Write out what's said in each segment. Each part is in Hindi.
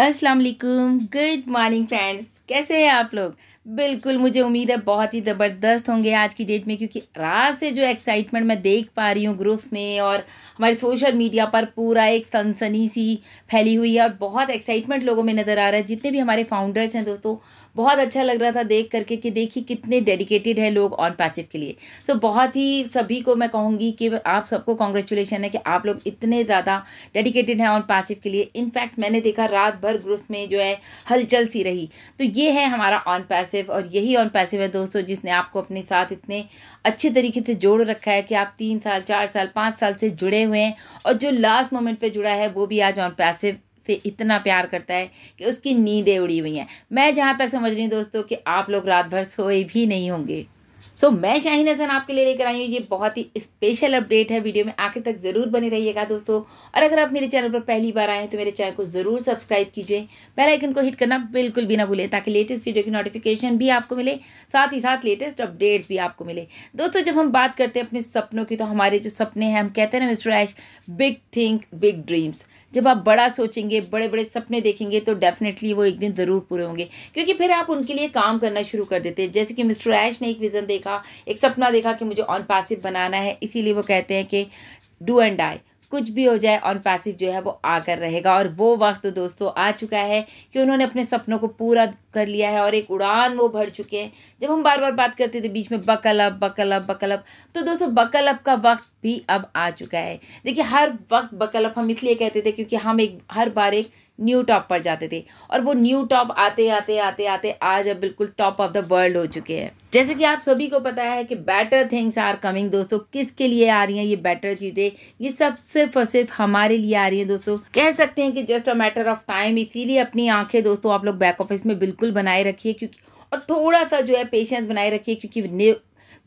असलकुम गुड मॉर्निंग फ्रेंड्स कैसे हैं आप लोग बिल्कुल मुझे उम्मीद है बहुत ही ज़बरदस्त होंगे आज की डेट में क्योंकि रात से जो एक्साइटमेंट मैं देख पा रही हूँ ग्रुप्स में और हमारे सोशल मीडिया पर पूरा एक सनसनी सी फैली हुई है और बहुत एक्साइटमेंट लोगों में नज़र आ रहा है जितने भी हमारे फाउंडर्स हैं दोस्तों बहुत अच्छा लग रहा था देख करके कि देखिए कितने डेडिकेटेड है लोग ऑन पैसिव के लिए सो so, बहुत ही सभी को मैं कहूँगी कि आप सबको कॉन्ग्रेचुलेशन है कि आप लोग इतने ज़्यादा डेडिकेटेड हैं ऑन पैसिव के लिए इनफैक्ट मैंने देखा रात भर ग्रुप्स में जो है हलचल सी रही तो ये है हमारा ऑन पैसिव पैसिव और यही ऑन पैसिव है दोस्तों जिसने आपको अपने साथ इतने अच्छे तरीके से जोड़ रखा है कि आप तीन साल चार साल पाँच साल से जुड़े हुए हैं और जो लास्ट मोमेंट पे जुड़ा है वो भी आज ऑन पैसिव से इतना प्यार करता है कि उसकी नींदें उड़ी हुई हैं मैं जहाँ तक समझ रही हूँ दोस्तों कि आप लोग रात भर सोए भी नहीं होंगे सो so, मैं शाहीन हसन आपके लिए लेकर आई हूँ ये बहुत ही स्पेशल अपडेट है वीडियो में आखिर तक ज़रूर बने रहिएगा दोस्तों और अगर आप मेरे चैनल पर पहली बार आए हैं तो मेरे चैनल को ज़रूर सब्सक्राइब कीजिए बेल आइकन को हिट करना बिल्कुल भी ना भूलें ताकि लेटेस्ट वीडियो की नोटिफिकेशन भी आपको मिले साथ ही साथ लेटेस्ट अपडेट्स भी आपको मिले दोस्तों जब हम बात करते हैं अपने सपनों की तो हमारे जो सपने हैं हम कहते हैं ना mister Ash big think big dreams जब आप बड़ा सोचेंगे बड़े बड़े सपने देखेंगे तो डेफिनेटली वो एक दिन ज़रूर पूरे होंगे क्योंकि फिर आप उनके लिए काम करना शुरू कर देते हैं जैसे कि मिस्टर ऐश ने एक विज़न देख देखा एक सपना देखा कि मुझे ऑन पैसिव बनाना है इसीलिए वो कहते हैं कि डू एंड डाई कुछ भी हो जाए ऑन पैसिव जो है वो आकर रहेगा और वो वक्त दोस्तों आ चुका है कि उन्होंने अपने सपनों को पूरा कर लिया है और एक उड़ान वो भर चुके हैं जब हम बार बार बात करते थे बीच में buckle up buckle up buckle up तो दोस्तों बकल अप का वक्त भी अब आ चुका है देखिए हर वक्त बकल अप हम इसलिए कहते थे क्योंकि हम एक हर बार एक न्यू टॉप पर जाते थे और वो न्यू टॉप आते आते आते आते आज अब बिल्कुल टॉप ऑफ द वर्ल्ड हो चुके हैं जैसे कि आप सभी को पता है कि बेटर थिंग्स आर कमिंग दोस्तों किसके लिए आ रही हैं ये बेटर चीज़ें ये सब सिर्फ और सिर्फ हमारे लिए आ रही हैं दोस्तों कह सकते हैं कि just a matter of time इसीलिए अपनी आंखें दोस्तों आप लोग बैक ऑफिस में बिल्कुल बनाए रखिए क्योंकि और थोड़ा सा जो है पेशेंस बनाए रखिए क्योंकि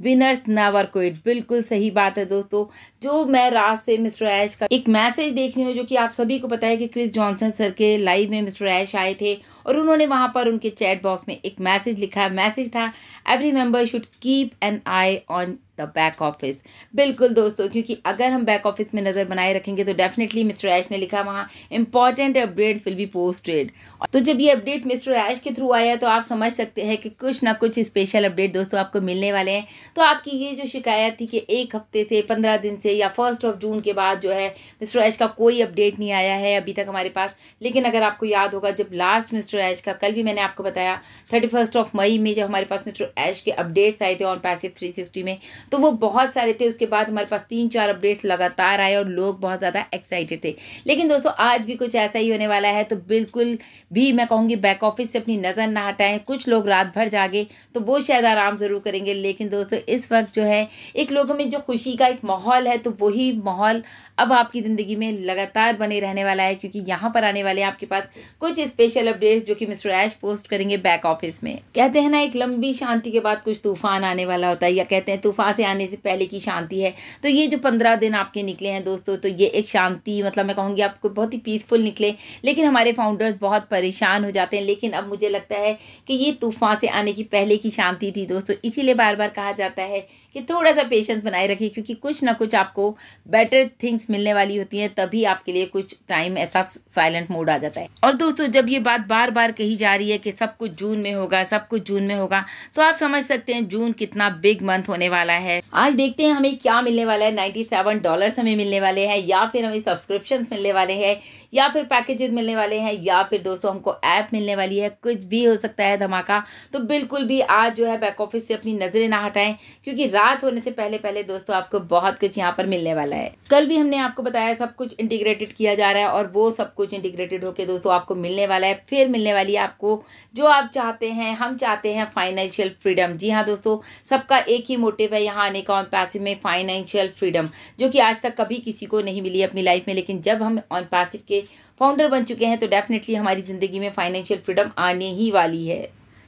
विनर्स नेवर क्विट बिल्कुल सही बात है दोस्तों जो मैं रात से मिस्टर ऐश का एक मैसेज देख रही हूँ जो कि आप सभी को पता है कि क्रिस जॉनसन सर के लाइव में मिस्टर ऐश आए थे और उन्होंने वहाँ पर उनके चैट बॉक्स में एक मैसेज लिखा मैसेज था every member should keep an eye on the back office बिल्कुल दोस्तों क्योंकि अगर हम बैक ऑफिस में नज़र बनाए रखेंगे तो डेफिनेटली मिस्टर ऐश ने लिखा वहाँ important updates will be posted तो जब ये अपडेट मिस्टर ऐश के थ्रू आया तो आप समझ सकते हैं कि कुछ ना कुछ स्पेशल अपडेट दोस्तों आपको मिलने वाले हैं तो आपकी ये जो शिकायत थी कि एक हफ्ते से पंद्रह दिन से या फर्स्ट ऑफ जून के बाद जो है मिस्टर ऐश का कोई अपडेट नहीं आया है अभी तक हमारे पास लेकिन अगर आपको याद होगा जब लास्ट मिस्टर मिस्टर ऐश का कल भी मैंने आपको बताया थर्टी फर्स्ट ऑफ मई में जब हमारे पास मिस्टर ऐश के अपडेट्स आए थे ऑन पैसिव थ्री सिक्सटी में तो वो बहुत सारे थे उसके बाद हमारे पास तीन चार अपडेट्स लगातार आए और लोग बहुत ज़्यादा एक्साइटेड थे लेकिन दोस्तों आज भी कुछ ऐसा ही होने वाला है तो बिल्कुल भी मैं कहूँगी बैक ऑफिस से अपनी नज़र ना हटाएं कुछ लोग रात भर जागे तो वो शायद आराम ज़रूर करेंगे लेकिन दोस्तों इस वक्त जो है एक लोगों में जो खुशी का एक माहौल है तो वही माहौल अब आपकी ज़िंदगी में लगातार बने रहने वाला है क्योंकि यहाँ पर आने वाले आपके पास कुछ स्पेशल अपडेट्स जो कि मिस्टर ऐश पोस्ट करेंगे बैक ऑफिस में कहते हैं ना एक लंबी शांति के बाद कुछ तूफान आने वाला होता है या कहते हैं तूफान से आने से पहले की शांति है तो ये जो पंद्रह दिन आपके निकले हैं दोस्तों तो ये एक शांति मतलब मैं कहूँगी आपको बहुत ही पीसफुल निकले लेकिन हमारे फाउंडर्स बहुत परेशान हो जाते हैं लेकिन अब मुझे लगता है कि ये तूफान से आने की पहले की शांति थी दोस्तों इसीलिए बार बार कहा जाता है कि थोड़ा सा पेशेंस बनाए रखिए क्योंकि कुछ ना कुछ आपको बेटर थिंग्स मिलने वाली होती हैं तभी आपके लिए कुछ टाइम ऐसा साइलेंट मोड आ जाता है और दोस्तों जब ये बात बार बार कही जा रही है कि सब कुछ जून में होगा सब कुछ जून में होगा तो आप समझ सकते हैं जून कितना बिग मंथ होने वाला है आज देखते हैं हमें क्या मिलने वाला है नाइन्टी सेवन डॉलर हमें मिलने वाले हैं या फिर हमें सब्सक्रिप्शन मिलने वाले हैं या फिर पैकेजेस मिलने वाले हैं या फिर दोस्तों हमको ऐप मिलने वाली है कुछ भी हो सकता है धमाका तो बिल्कुल भी आज जो है बैक ऑफिस से अपनी नज़रें ना हटाएं क्योंकि रात होने से पहले पहले दोस्तों आपको बहुत कुछ यहाँ पर मिलने वाला है कल भी हमने आपको बताया सब कुछ इंटीग्रेटेड किया जा रहा है और वो सब कुछ इंटीग्रेटेड होकर दोस्तों आपको मिलने वाला है फिर मिलने मिलने वाली आपको जो आप चाहते हैं हम चाहते हैं फाइनेंशियल फ्रीडम जी हाँ दोस्तों सबका एक ही मोटिव है यहाँ आने का ऑन पैसिव में फाइनेंशियल फ्रीडम जो कि आज तक कभी किसी को नहीं मिली अपनी लाइफ में लेकिन जब हम ऑन पैसिव के फाउंडर बन चुके हैं तो डेफिनेटली हमारी ज़िंदगी में फाइनेंशियल फ्रीडम आने ही वाली है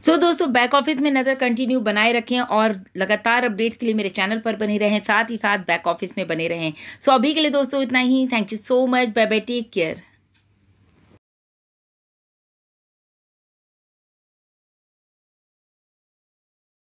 सो so, दोस्तों बैक ऑफिस में नज़र कंटिन्यू बनाए रखें और लगातार अपडेट्स के लिए मेरे चैनल पर बने रहें साथ ही साथ बैक ऑफिस में बने रहें सो so, अभी के लिए दोस्तों इतना ही thank you so much bye bye take care